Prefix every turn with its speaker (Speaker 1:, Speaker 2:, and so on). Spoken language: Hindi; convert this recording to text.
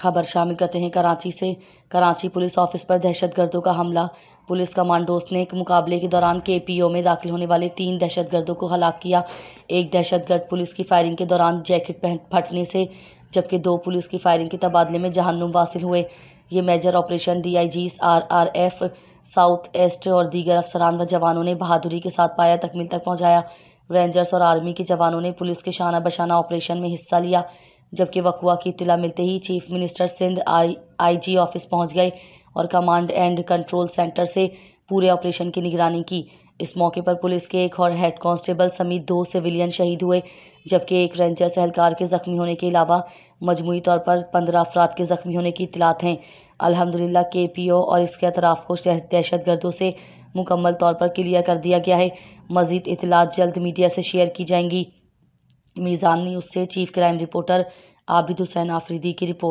Speaker 1: खबर शामिल करते हैं कराची से कराची पुलिस ऑफिस पर दहशतगर्दों का हमला पुलिस कमांडोज ने एक मुकाबले के दौरान के पी ओ में दाखिल होने वाले तीन दहशतगर्दों को हलाक किया एक दहशतगर्द पुलिस की फायरिंग के दौरान जैकेट पहन फटने से जबकि दो पुलिस की फायरिंग के तबादले में जहन्नुम वासिल हुए ये major operation D I G R R F south east और दीगर अफसरान व जवानों ने बहादुरी के साथ पाया तकमील तक पहुँचाया रेंजर्स और आर्मी के जवानों ने पुलिस के शाना बशाना ऑपरेशन में हिस्सा लिया जबकि वकुआ की इतला मिलते ही chief minister Sindh I IG office पहुंच गए और कमांड एंड कंट्रोल सेंटर से पूरे ऑपरेशन की निगरानी की इस मौके पर पुलिस के एक और हेड कांस्टेबल समेत दो सिविलियन शहीद हुए जबकि एक रेंजर सहलकार के जख्मी होने के अलावा मजमू तौर पर पंद्रह अफराद के जख्मी होने की इतलात हैं अलहमदिल्ला के पी ओ और इसके अतराफ़ को दहशत गर्दों से मुकम्मल तौर पर क्लियर कर दिया गया है मजीद इतलात जल्द मीडिया से शेयर की जाएंगी मीज़ान न्यूज़ से chief crime reporter Abid Hussain
Speaker 2: Afridi की रिपोर्ट